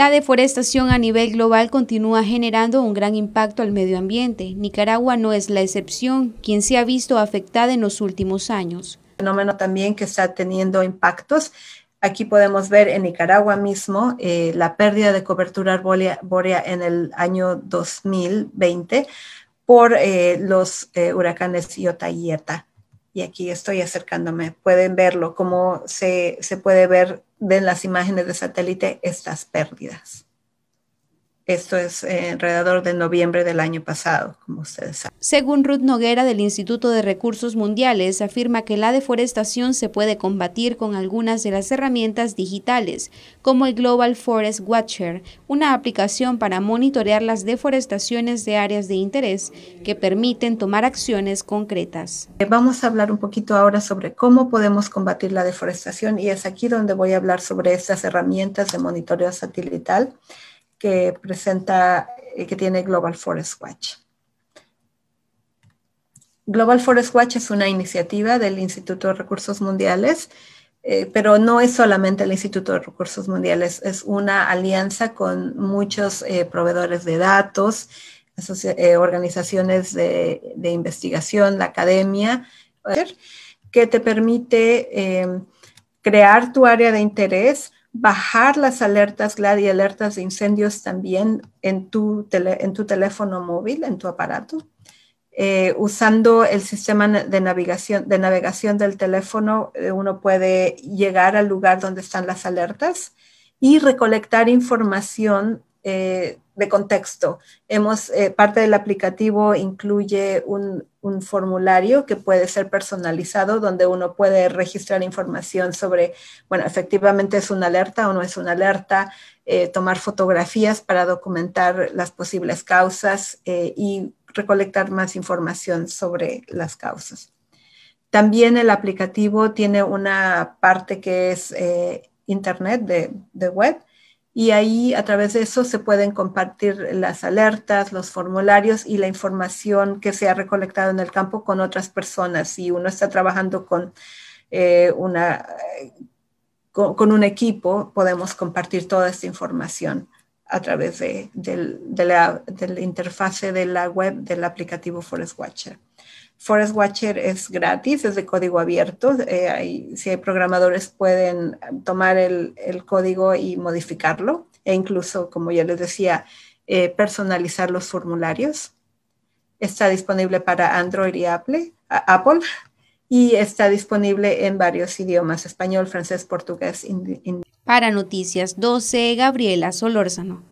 La deforestación a nivel global continúa generando un gran impacto al medio ambiente. Nicaragua no es la excepción, quien se ha visto afectada en los últimos años. Fenómeno también que está teniendo impactos Aquí podemos ver en Nicaragua mismo eh, la pérdida de cobertura arbórea, en el año 2020 por eh, los eh, huracanes Iota y Eta y aquí estoy acercándome, pueden verlo, como se, se puede ver de las imágenes de satélite estas pérdidas. Esto es eh, alrededor de noviembre del año pasado, como ustedes saben. Según Ruth Noguera del Instituto de Recursos Mundiales, afirma que la deforestación se puede combatir con algunas de las herramientas digitales, como el Global Forest Watcher, una aplicación para monitorear las deforestaciones de áreas de interés que permiten tomar acciones concretas. Eh, vamos a hablar un poquito ahora sobre cómo podemos combatir la deforestación y es aquí donde voy a hablar sobre estas herramientas de monitoreo satelital que presenta y eh, que tiene Global Forest Watch. Global Forest Watch es una iniciativa del Instituto de Recursos Mundiales, eh, pero no es solamente el Instituto de Recursos Mundiales, es una alianza con muchos eh, proveedores de datos, organizaciones de, investigación, la academia, que te permite crear tu área de interés, bajar las alertas GLAD alertas de incendios también en tu, en tu teléfono móvil, en tu aparato, eh, usando el sistema de navegación, de navegación del teléfono, eh, uno puede llegar al lugar donde están las alertas y recolectar información eh, de contexto. Hemos, eh, parte del aplicativo incluye un, formulario que puede ser personalizado donde uno puede registrar información sobre, bueno, efectivamente es una alerta o no es una alerta, eh, tomar fotografías para documentar las posibles causas y recolectar más información sobre las causas. También el aplicativo tiene una parte que es internet de web y ahí a través de eso se pueden compartir las alertas, los formularios y la información que se ha recolectado en el campo con otras personas. Si uno está trabajando con, eh, una, con, un equipo, podemos compartir toda esta información a través de, de, la, de la interfase de la web del aplicativo Forest Watcher. Forest Watcher es gratis, es de código abierto. Eh, si hay programadores pueden tomar el, código y modificarlo e incluso, como ya les decía, eh, personalizar los formularios. Está disponible para Android y Apple, Apple y está disponible en varios idiomas, español, francés, portugués. Para Noticias 12, Gabriela Solórzano.